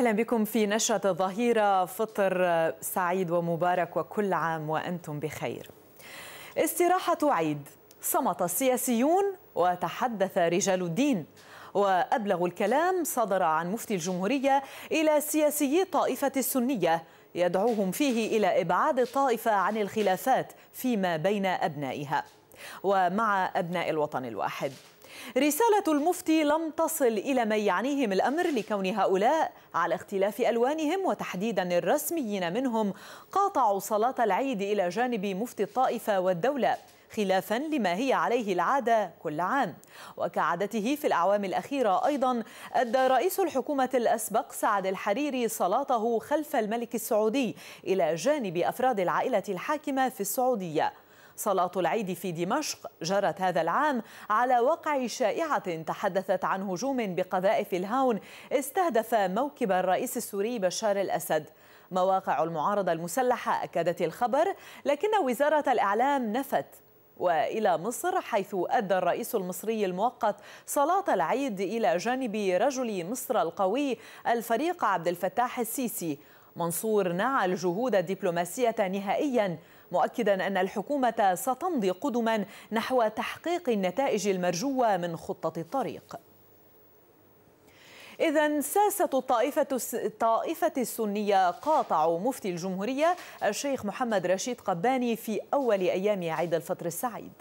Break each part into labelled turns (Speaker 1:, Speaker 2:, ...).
Speaker 1: أهلا بكم في نشرة الظهيرة فطر سعيد ومبارك وكل عام وأنتم بخير استراحة عيد صمت السياسيون وتحدث رجال الدين وأبلغ الكلام صدر عن مفتي الجمهورية إلى سياسيي الطائفة السنية يدعوهم فيه إلى إبعاد الطائفة عن الخلافات فيما بين أبنائها ومع أبناء الوطن الواحد رسالة المفتي لم تصل إلى من يعنيهم الأمر لكون هؤلاء على اختلاف ألوانهم وتحديدا الرسميين منهم قاطعوا صلاة العيد إلى جانب مفتي الطائفة والدولة خلافا لما هي عليه العادة كل عام وكعادته في الأعوام الأخيرة أيضا أدى رئيس الحكومة الأسبق سعد الحريري صلاته خلف الملك السعودي إلى جانب أفراد العائلة الحاكمة في السعودية صلاة العيد في دمشق جرت هذا العام على وقع شائعة تحدثت عن هجوم بقذائف الهاون استهدف موكب الرئيس السوري بشار الأسد مواقع المعارضة المسلحة أكدت الخبر لكن وزارة الإعلام نفت والى مصر حيث ادى الرئيس المصري المؤقت صلاه العيد الى جانب رجل مصر القوي الفريق عبد الفتاح السيسي منصور نعى الجهود الدبلوماسيه نهائيا مؤكدا أن الحكومة ستمضي قدما نحو تحقيق النتائج المرجوة من خطة الطريق إذا ساسة الطائفة الطائفة السنية قاطعوا مفتي الجمهورية الشيخ محمد رشيد قباني في أول أيام عيد الفطر السعيد.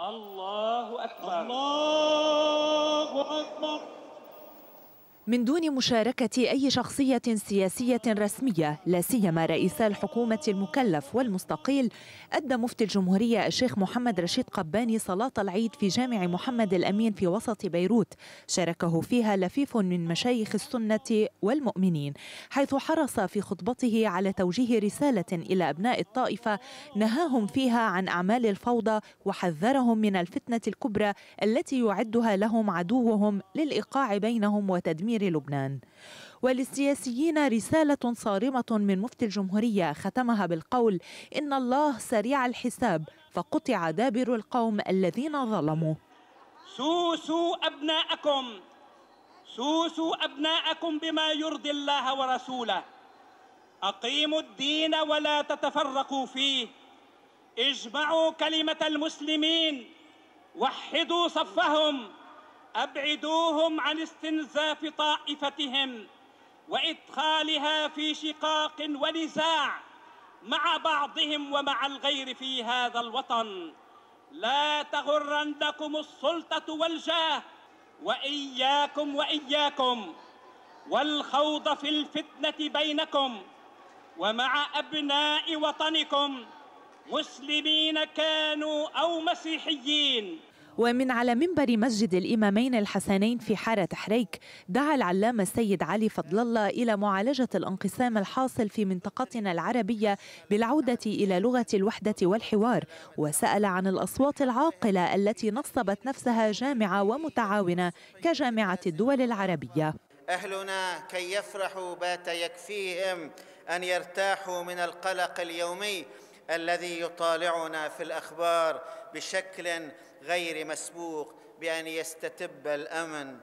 Speaker 2: الله
Speaker 3: أكبر الله أكبر
Speaker 1: من دون
Speaker 4: مشاركة أي شخصية سياسية رسمية لا سيما رئيس الحكومة المكلف والمستقيل أدى مفتي الجمهورية الشيخ محمد رشيد قباني صلاة العيد في جامع محمد الأمين في وسط بيروت شاركه فيها لفيف من مشايخ السنة والمؤمنين حيث حرص في خطبته على توجيه رسالة إلى أبناء الطائفة نهاهم فيها عن أعمال الفوضى وحذرهم من الفتنة الكبرى التي يعدها لهم عدوهم للإيقاع بينهم وتدمير أمير لبنان وللسياسيين رسالة صارمة من مفتي الجمهورية ختمها بالقول إن الله سريع الحساب فقطع دابر القوم الذين ظلموا
Speaker 2: سوسوا أبناءكم سوسوا أبناءكم بما يرضي الله ورسوله أقيموا الدين ولا تتفرقوا فيه اجمعوا كلمة المسلمين وحدوا صفهم أبعدوهم عن استنزاف طائفتهم وإدخالها في شقاق ونزاع مع بعضهم ومع الغير في هذا الوطن لا تغرنكم السلطة والجاه وإياكم وإياكم والخوض في الفتنة بينكم ومع أبناء وطنكم مسلمين كانوا أو مسيحيين
Speaker 4: ومن على منبر مسجد الإمامين الحسنين في حارة حريك دعا العلامة السيد علي فضل الله إلى معالجة الانقسام الحاصل في منطقتنا العربية بالعودة إلى لغة الوحدة والحوار وسأل عن الأصوات العاقلة التي نصبت نفسها جامعة ومتعاونة كجامعة الدول العربية
Speaker 2: أهلنا كي يفرحوا بات يكفيهم أن يرتاحوا من القلق اليومي الذي يطالعنا في الأخبار بشكل غير مسبوق بان يستتب الامن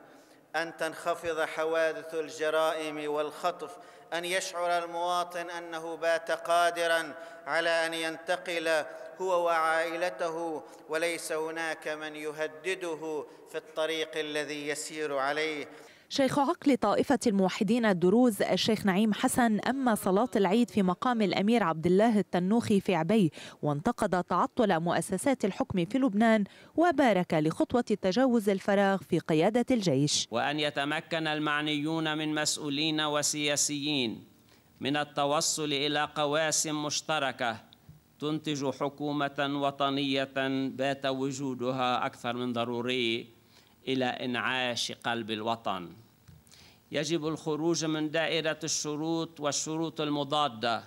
Speaker 2: ان تنخفض حوادث الجرائم والخطف ان يشعر المواطن انه بات قادرا على ان ينتقل هو وعائلته وليس هناك من يهدده في الطريق الذي يسير عليه
Speaker 4: شيخ عقل طائفة الموحدين الدروز الشيخ نعيم حسن أما صلاة العيد في مقام الأمير عبد الله التنوخي في عبي وانتقد تعطل مؤسسات الحكم في لبنان وبارك لخطوة تجاوز الفراغ في قيادة الجيش
Speaker 2: وأن يتمكن المعنيون من مسؤولين وسياسيين من التوصل إلى قواسم مشتركة تنتج حكومة وطنية بات وجودها أكثر من ضروري إلى إنعاش قلب الوطن يجب الخروج من دائرة الشروط والشروط المضادة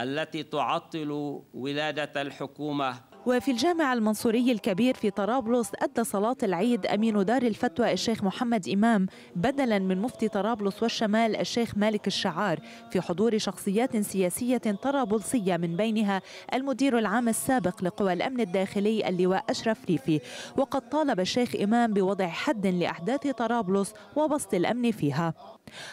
Speaker 2: التي تعطل ولادة الحكومة
Speaker 4: وفي الجامع المنصوري الكبير في طرابلس أدى صلاة العيد أمين دار الفتوى الشيخ محمد إمام بدلا من مفتي طرابلس والشمال الشيخ مالك الشعار في حضور شخصيات سياسية طرابلسية من بينها المدير العام السابق لقوى الأمن الداخلي اللواء أشرف ريفي وقد طالب الشيخ إمام بوضع حد لأحداث طرابلس وبسط الأمن فيها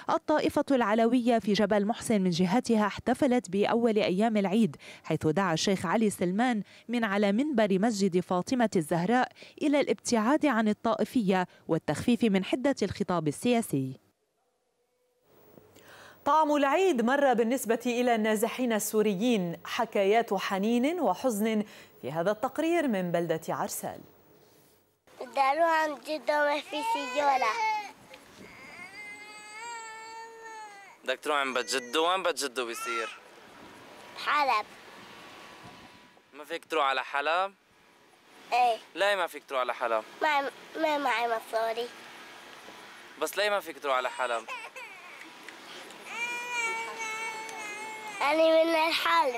Speaker 4: الطائفة العلوية في جبل محسن من جهتها احتفلت بأول أيام العيد حيث دعا الشيخ علي سلمان من على منبر مسجد فاطمة الزهراء إلى الابتعاد عن الطائفية والتخفيف من حدة الخطاب السياسي
Speaker 1: طعم العيد مر بالنسبة إلى النازحين السوريين حكايات حنين وحزن في هذا التقرير من بلدة عرسال
Speaker 2: داروا عن جدة ما في بدك تروح عند جدو وين بجدو بيصير؟ حلب ما فيك تروح على حلب؟ ايه ليه ما فيك تروح على حلب؟ ما ما معي مصاري بس ليه ما فيك تروح على حلب؟
Speaker 3: أنا من الحلب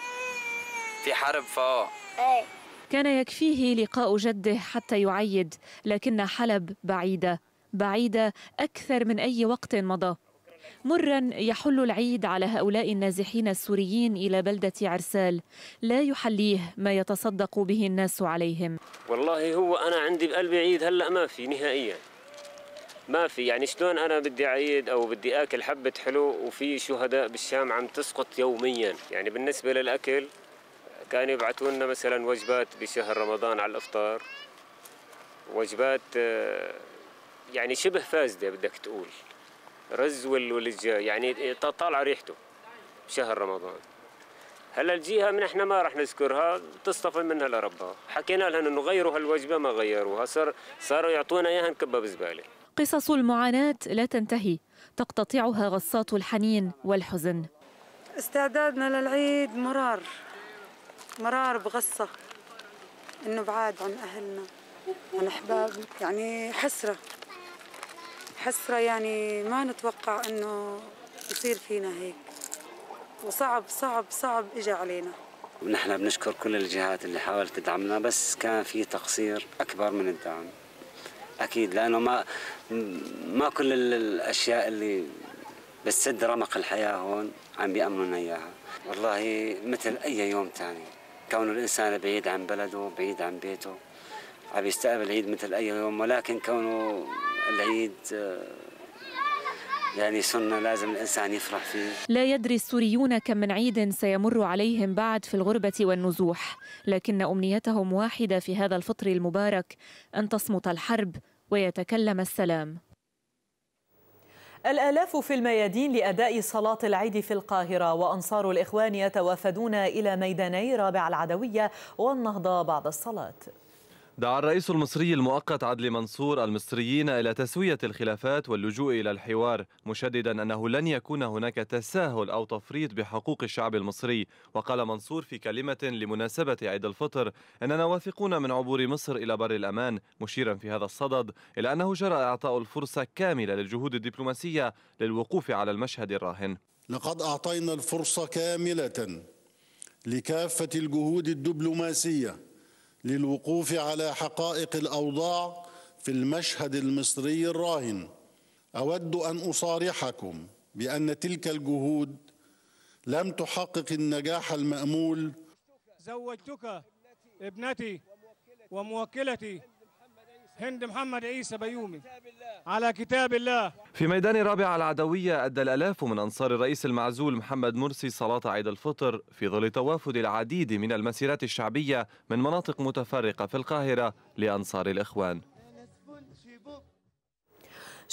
Speaker 2: في حرب فوق
Speaker 3: ايه كان يكفيه لقاء جده حتى يعيد لكن حلب بعيدة بعيدة أكثر من أي وقت مضى مرا يحل العيد على هؤلاء النازحين السوريين إلى بلدة عرسال لا يحليه ما يتصدق به الناس عليهم
Speaker 2: والله هو أنا عندي بقلبي عيد هلأ ما في نهائيا ما في يعني شلون انا بدي اعيد او بدي اكل حبه حلو وفي شهداء بالشام عم تسقط يوميا يعني بالنسبه للاكل كانوا يبعثوا لنا مثلا وجبات بشهر رمضان على الافطار وجبات آه، يعني شبه فاسده بدك تقول رز والولج يعني طالعه ريحته شهر رمضان هلا الجهه من احنا ما راح نذكرها تصطفى منها لربها حكينا لهم انه غيروا هالوجبه ما غيروها صار صاروا يعطونا اياها نكبها بزباله
Speaker 3: قصص المعاناه لا تنتهي تقتطعها غصات الحنين والحزن استعدادنا للعيد مرار مرار بغصه انه بعاد عن اهلنا عن احبابنا يعني حسره حسرة يعني ما نتوقع أنه يصير فينا هيك وصعب صعب صعب إجا علينا
Speaker 2: نحن بنشكر كل الجهات اللي حاولت تدعمنا بس كان في تقصير أكبر من الدعم أكيد لأنه ما ما كل الأشياء اللي بتسد رمق الحياة هون عم بيأمنونا إياها والله مثل أي يوم تاني كون الإنسان بعيد عن بلده بعيد عن بيته عم يستقبل العيد مثل أي يوم ولكن كونه العيد آه، يعني سنة لازم الإنسان يفرح فيه
Speaker 3: لا يدري السوريون كم من عيد سيمر عليهم بعد في الغربة والنزوح لكن أمنيتهم واحدة في هذا الفطر المبارك أن تصمت الحرب ويتكلم السلام
Speaker 1: الآلاف في الميادين لأداء صلاة العيد في القاهرة وأنصار الإخوان يتوافدون إلى ميداني رابع العدوية والنهضة بعد الصلاة
Speaker 2: دعا الرئيس المصري المؤقت عدلي منصور المصريين إلى تسوية الخلافات واللجوء إلى الحوار مشددا أنه لن يكون هناك تساهل أو تفريط بحقوق الشعب المصري وقال منصور في كلمة لمناسبة عيد الفطر أننا واثقون من عبور مصر إلى بر الأمان مشيرا في هذا الصدد إلى أنه جرى إعطاء الفرصة كاملة للجهود الدبلوماسية للوقوف على المشهد الراهن لقد أعطينا الفرصة كاملة لكافة الجهود الدبلوماسية للوقوف على حقائق الاوضاع في المشهد المصري الراهن اود ان اصارحكم بان تلك الجهود لم تحقق النجاح المامول زوجتك ابنتي وموكلتي هند محمد عيسى بيومي على كتاب الله في ميدان رابع العدوية أدى الألاف من أنصار الرئيس المعزول محمد مرسي صلاة عيد الفطر في ظل توافد العديد من المسيرات الشعبية من مناطق متفرقة في القاهرة لأنصار الإخوان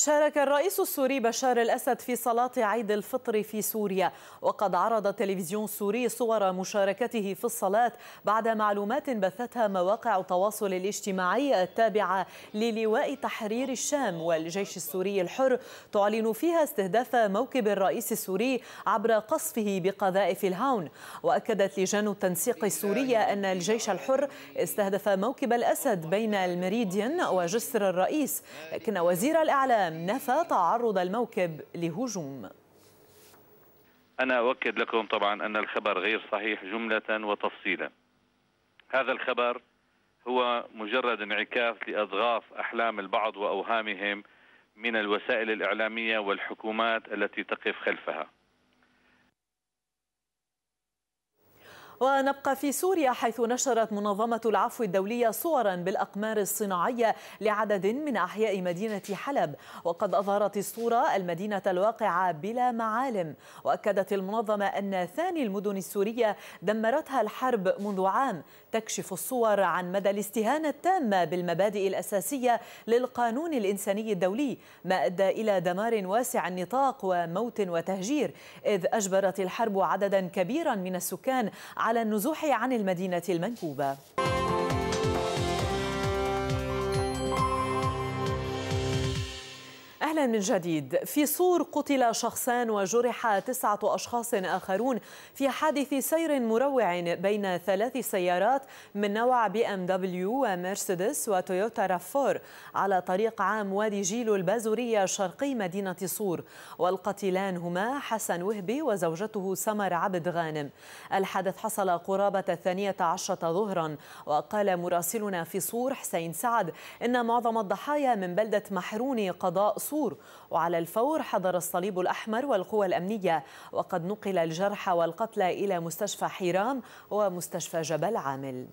Speaker 1: شارك الرئيس السوري بشار الأسد في صلاة عيد الفطر في سوريا وقد عرض التلفزيون السوري صور مشاركته في الصلاة بعد معلومات بثتها مواقع التواصل الاجتماعي التابعة للواء تحرير الشام والجيش السوري الحر تعلن فيها استهداف موكب الرئيس السوري عبر قصفه بقذائف الهاون وأكدت لجان التنسيق السورية أن الجيش الحر استهدف موكب الأسد بين المريديان وجسر الرئيس لكن وزير الإعلام السلام نفى تعرض الموكب لهجوم
Speaker 2: أنا أؤكد لكم طبعا أن الخبر غير صحيح جملة وتفصيلا هذا الخبر هو مجرد انعكاس لأضغاث أحلام البعض وأوهامهم من الوسائل الإعلامية والحكومات التي تقف خلفها
Speaker 1: ونبقى في سوريا حيث نشرت منظمة العفو الدولية صورا بالأقمار الصناعية لعدد من أحياء مدينة حلب وقد أظهرت الصورة المدينة الواقعة بلا معالم وأكدت المنظمة أن ثاني المدن السورية دمرتها الحرب منذ عام تكشف الصور عن مدى الاستهانة التامة بالمبادئ الأساسية للقانون الإنساني الدولي ما أدى إلى دمار واسع النطاق وموت وتهجير إذ أجبرت الحرب عددا كبيرا من السكان على النزوح عن المدينة المنكوبة أهلا من جديد في صور قتل شخصان وجرح تسعة أشخاص آخرون في حادث سير مروع بين ثلاث سيارات من نوع بي ام دبليو ومرسيدس وتويوتا رافور على طريق عام وادي جيل البازورية شرقي مدينة صور والقتيلان هما حسن وهبي وزوجته سمر عبد غانم الحادث حصل قرابة الثانية عشرة ظهرا وقال مراسلنا في صور حسين سعد إن معظم الضحايا من بلدة محروني قضاء صور شهور وعلى الفور حضر الصليب الأحمر والقوى الأمنية وقد نقل الجرحى والقتلى إلى مستشفى حيرام ومستشفى جبل عامل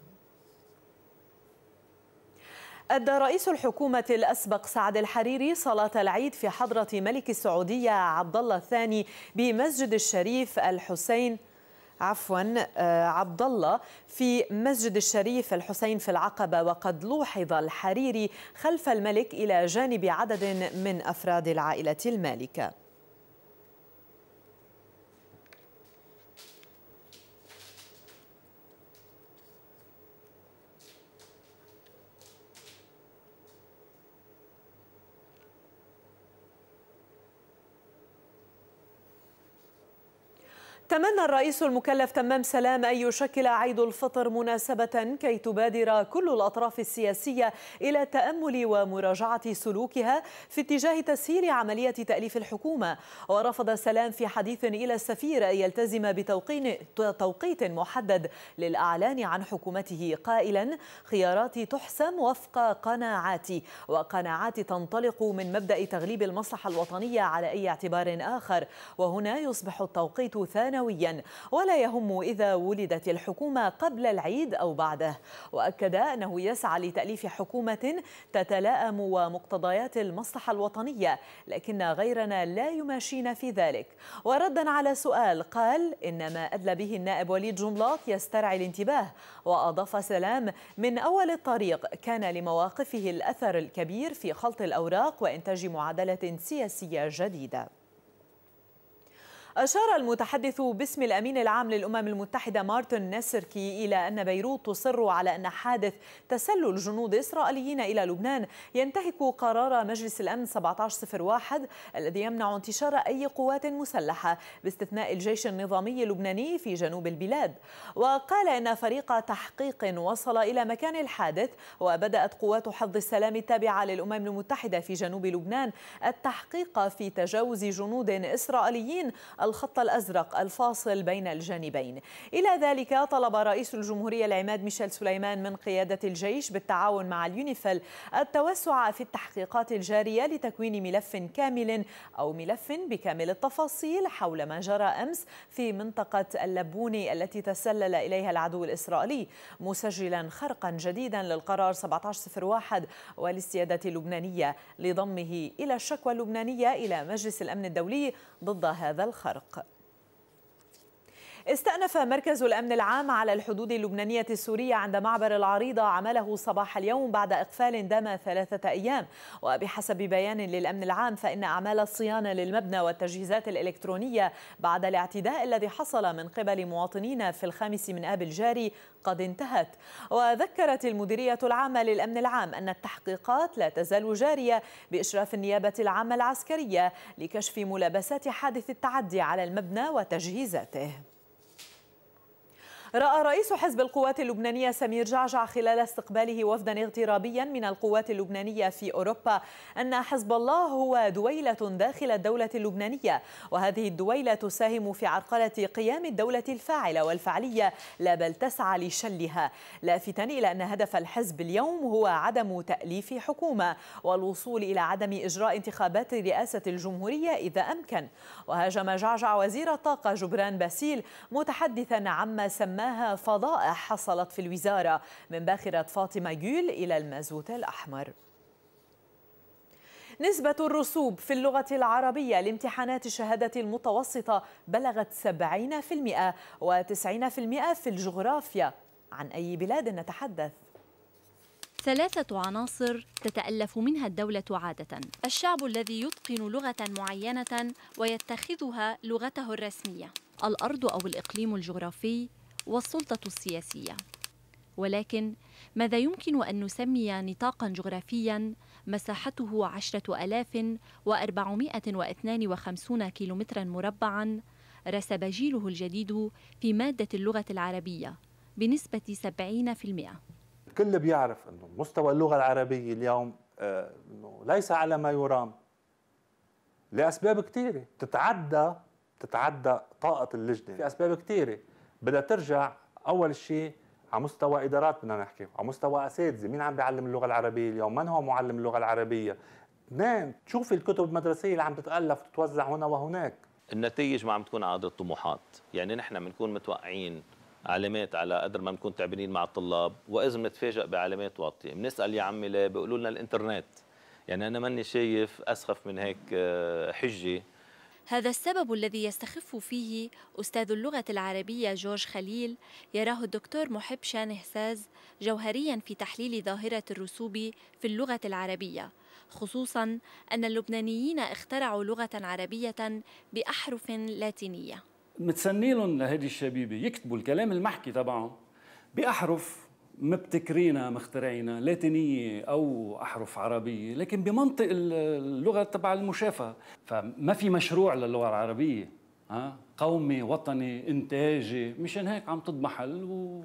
Speaker 1: أدى رئيس الحكومة الأسبق سعد الحريري صلاة العيد في حضرة ملك السعودية عبد الله الثاني بمسجد الشريف الحسين عفوا آه، عبد الله في مسجد الشريف الحسين في العقبة وقد لوحظ الحريري خلف الملك إلى جانب عدد من أفراد العائلة المالكة تمنى الرئيس المكلف تمام سلام أن يشكل عيد الفطر مناسبة كي تبادر كل الأطراف السياسية إلى تأمل ومراجعة سلوكها في اتجاه تسهيل عملية تأليف الحكومة ورفض سلام في حديث إلى السفير أن يلتزم بتوقيت محدد للأعلان عن حكومته قائلا خياراتي تحسم وفق قناعاتي وقناعاتي تنطلق من مبدأ تغليب المصلحة الوطنية على أي اعتبار آخر وهنا يصبح التوقيت ثانوي سنويا ولا يهم إذا ولدت الحكومة قبل العيد أو بعده وأكد أنه يسعى لتأليف حكومة تتلائم ومقتضيات المصلحة الوطنية لكن غيرنا لا يماشينا في ذلك وردا على سؤال قال إن ما أدلى به النائب وليد جملاط يسترعي الانتباه وأضاف سلام من أول الطريق كان لمواقفه الأثر الكبير في خلط الأوراق وإنتاج معادلة سياسية جديدة أشار المتحدث باسم الأمين العام للأمم المتحدة مارتن نسركي إلى أن بيروت تصر على أن حادث تسلل جنود إسرائيليين إلى لبنان ينتهك قرار مجلس الأمن 1701 الذي يمنع انتشار أي قوات مسلحة باستثناء الجيش النظامي اللبناني في جنوب البلاد وقال إن فريق تحقيق وصل إلى مكان الحادث وبدأت قوات حفظ السلام التابعة للأمم المتحدة في جنوب لبنان التحقيق في تجاوز جنود إسرائيليين الخط الأزرق الفاصل بين الجانبين إلى ذلك طلب رئيس الجمهورية العماد ميشيل سليمان من قيادة الجيش بالتعاون مع اليونيفيل التوسع في التحقيقات الجارية لتكوين ملف كامل أو ملف بكامل التفاصيل حول ما جرى أمس في منطقة اللبوني التي تسلل إليها العدو الإسرائيلي مسجلا خرقا جديدا للقرار 1701 والاستيادة اللبنانية لضمه إلى الشكوى اللبنانية إلى مجلس الأمن الدولي ضد هذا الخرق farq. استأنف مركز الأمن العام على الحدود اللبنانية السورية عند معبر العريضة عمله صباح اليوم بعد إقفال دام ثلاثة أيام وبحسب بيان للأمن العام فإن أعمال الصيانة للمبنى والتجهيزات الإلكترونية بعد الاعتداء الذي حصل من قبل مواطنين في الخامس من آب الجاري قد انتهت وذكرت المديرية العامة للأمن العام أن التحقيقات لا تزال جارية بإشراف النيابة العامة العسكرية لكشف ملابسات حادث التعدي على المبنى وتجهيزاته راى رئيس حزب القوات اللبنانيه سمير جعجع خلال استقباله وفدا اغترابيا من القوات اللبنانيه في اوروبا ان حزب الله هو دويله داخل الدوله اللبنانيه وهذه الدويله تساهم في عرقله قيام الدوله الفاعله والفعليه لا بل تسعى لشلها لافتا الى ان هدف الحزب اليوم هو عدم تاليف حكومه والوصول الى عدم اجراء انتخابات رئاسه الجمهوريه اذا امكن وهاجم جعجع وزير الطاقه جبران باسيل متحدثا عما سماه سماها فضائح حصلت في الوزارة من باخرة فاطمة جول إلى المازوت الأحمر نسبة الرسوب في اللغة العربية لامتحانات الشهادة المتوسطة بلغت 70% و90% في الجغرافيا عن أي بلاد نتحدث؟ ثلاثة عناصر تتألف
Speaker 5: منها الدولة عادة الشعب الذي يتقن لغة معينة ويتخذها لغته الرسمية الأرض أو الإقليم الجغرافي والسلطة السياسية ولكن ماذا يمكن أن نسمي نطاقا جغرافيا مساحته عشرة ألاف وأربعمائة واثنان وخمسون كيلومترا مربعا رسب جيله الجديد في مادة اللغة العربية بنسبة 70%
Speaker 2: كل بيعرف أنه مستوى اللغة العربية اليوم آه، ليس على ما يرام لأسباب كثيرة تتعدى تتعدى طاقة اللجنة لأسباب كثيرة بدها ترجع اول شيء على مستوى ادارات بدنا نحكي على مستوى اساتذه مين عم بيعلم اللغه العربيه اليوم من هو معلم اللغه العربيه اثنين تشوفي الكتب المدرسيه اللي عم تتالف وتتوزع هنا وهناك النتائج ما عم تكون على قدر الطموحات يعني نحن بنكون متوقعين علامات على قدر ما بنكون تعبانين مع الطلاب واذا بنتفاجئ بعلامات واطيه بنسال يا عمي ليه بيقولوا لنا الانترنت يعني انا ماني شايف اسخف من هيك آه، حجه
Speaker 5: هذا السبب الذي يستخف فيه أستاذ اللغة العربية جورج خليل يراه الدكتور محب ساز جوهريا في تحليل ظاهرة الرسوب في اللغة العربية خصوصا أن اللبنانيين اخترعوا لغة عربية بأحرف لاتينية
Speaker 2: متسنيلن لهذه الشبيبة يكتبوا الكلام المحكي تبعهم بأحرف مبتكرينها مخترعينها لاتينية أو أحرف عربية لكن بمنطق اللغة تبع المشافة فما في مشروع للغة العربية ها قومي وطني إنتاجي مشان هيك عم تضمحل و...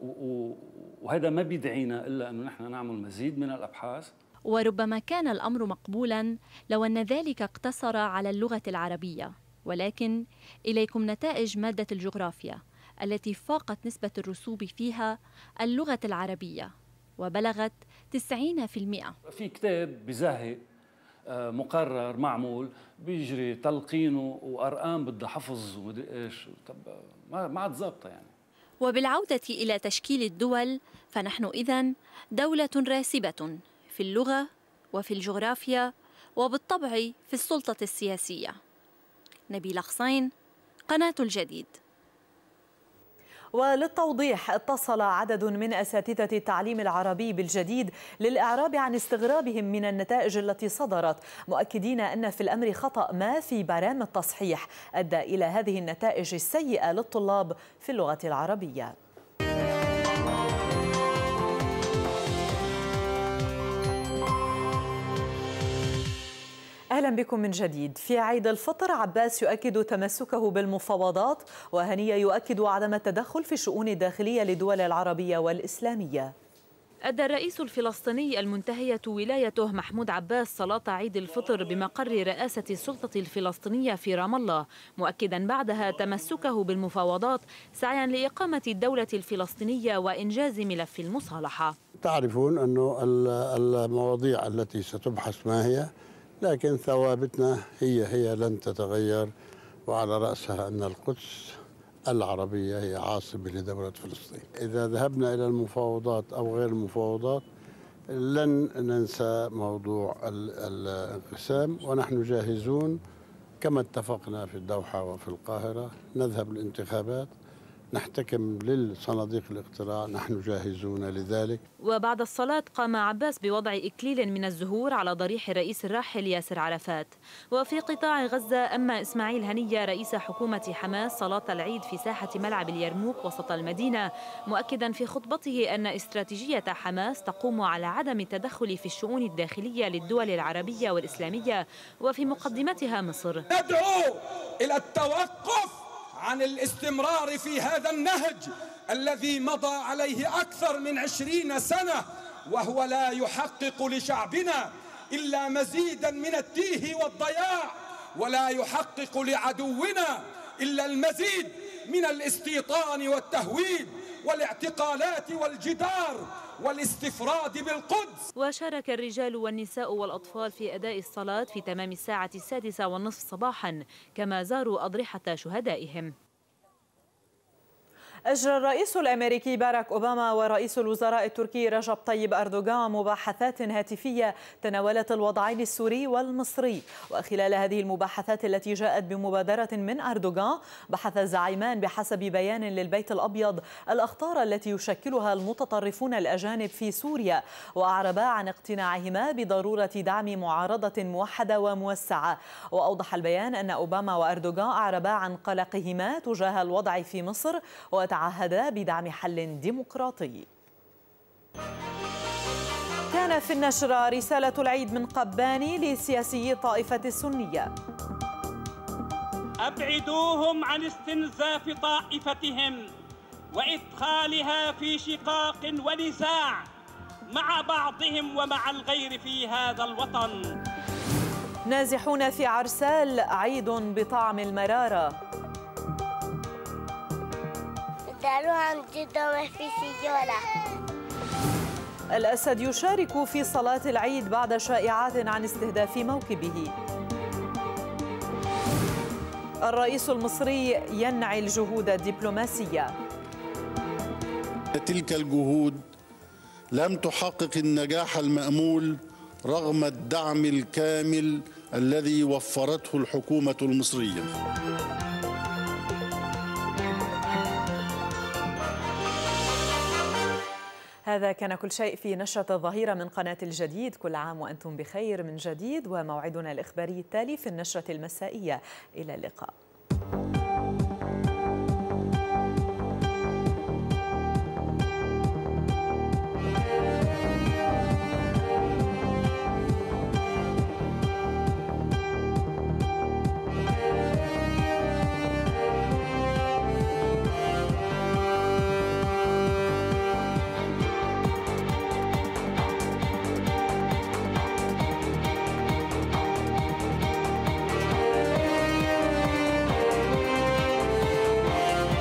Speaker 2: و... وهذا ما بيدعينا إلا أنه نحن نعمل مزيد من الأبحاث
Speaker 5: وربما كان الأمر مقبولا لو أن ذلك اقتصر على اللغة العربية ولكن إليكم نتائج مادة الجغرافيا التي فاقت نسبة الرسوب فيها اللغة العربية وبلغت 90% في
Speaker 2: كتاب بزهق آه، مقرر معمول بيجري تلقينه وارقام بدها حفظ ومدري ايش طب
Speaker 5: آه، ما عاد ظابطه يعني وبالعودة إلى تشكيل الدول فنحن إذا دولة راسبة في اللغة وفي الجغرافيا وبالطبع في السلطة السياسية نبيل حسين قناة الجديد
Speaker 1: وللتوضيح اتصل عدد من أساتذة التعليم العربي بالجديد للإعراب عن استغرابهم من النتائج التي صدرت مؤكدين أن في الأمر خطأ ما في برامج تصحيح أدى إلى هذه النتائج السيئة للطلاب في اللغة العربية بكم من جديد في عيد الفطر عباس يؤكد تمسكه بالمفاوضات وهنية يؤكد عدم التدخل في الشؤون الداخلية للدول العربية والإسلامية
Speaker 3: أدى الرئيس الفلسطيني المنتهية ولايته محمود عباس صلاة عيد الفطر بمقر رئاسة السلطة الفلسطينية في رام الله مؤكدا بعدها تمسكه بالمفاوضات سعيا لإقامة الدولة الفلسطينية وإنجاز ملف المصالحة
Speaker 2: تعرفون أن المواضيع التي ستبحث ما هي لكن ثوابتنا هي هي لن تتغير وعلى رأسها أن القدس العربية هي عاصمة لدولة فلسطين إذا ذهبنا إلى المفاوضات أو غير المفاوضات لن ننسى موضوع الانقسام ونحن جاهزون كما اتفقنا في الدوحة وفي القاهرة نذهب للانتخابات نحتكم للصناديق الاقتراع نحن جاهزون لذلك
Speaker 3: وبعد الصلاة قام عباس بوضع إكليل من الزهور على ضريح الرئيس الراحل ياسر عرفات وفي قطاع غزة أما إسماعيل هنية رئيس حكومة حماس صلاة العيد في ساحة ملعب اليرموك وسط المدينة مؤكدا في خطبته أن استراتيجية حماس تقوم على عدم التدخل في الشؤون الداخلية للدول العربية والإسلامية وفي مقدمتها مصر ندعو إلى
Speaker 2: التوقف عن الاستمرار في هذا النهج الذي مضى عليه أكثر من عشرين سنة وهو لا يحقق لشعبنا إلا مزيدا من التيه والضياع ولا يحقق لعدونا إلا المزيد من الاستيطان والتهويد والاعتقالات والجدار والاستفراد بالقدس
Speaker 3: وشارك الرجال والنساء والأطفال في أداء الصلاة في تمام الساعة السادسة والنصف صباحا كما زاروا
Speaker 1: أضرحة شهدائهم أجرى الرئيس الأمريكي باراك أوباما ورئيس الوزراء التركي رجب طيب أردوغان مباحثات هاتفية تناولت الوضعين السوري والمصري وخلال هذه المباحثات التي جاءت بمبادرة من أردوغان بحث الزعيمان بحسب بيان للبيت الأبيض الأخطار التي يشكلها المتطرفون الأجانب في سوريا وأعربا عن اقتناعهما بضرورة دعم معارضة موحدة وموسعة وأوضح البيان أن أوباما وأردوغان أعربا عن قلقهما تجاه الوضع في مصر وت وتعهدا بدعم حل ديمقراطي كان في النشرة رسالة العيد من قباني لسياسي الطائفة السنية
Speaker 2: أبعدوهم عن استنزاف طائفتهم وإدخالها في شقاق ونزاع مع بعضهم ومع الغير في هذا الوطن
Speaker 1: نازحون في عرسال عيد بطعم المراره لأنه جدا في سجولة الأسد يشارك في صلاة العيد بعد شائعات عن استهداف موكبه الرئيس المصري ينعي الجهود الدبلوماسية
Speaker 2: تلك الجهود لم تحقق النجاح المأمول رغم الدعم الكامل الذي وفرته الحكومة المصرية
Speaker 1: هذا كان كل شيء في نشرة الظهيرة من قناة الجديد كل عام وأنتم بخير من جديد وموعدنا الإخباري التالي في النشرة المسائية إلى اللقاء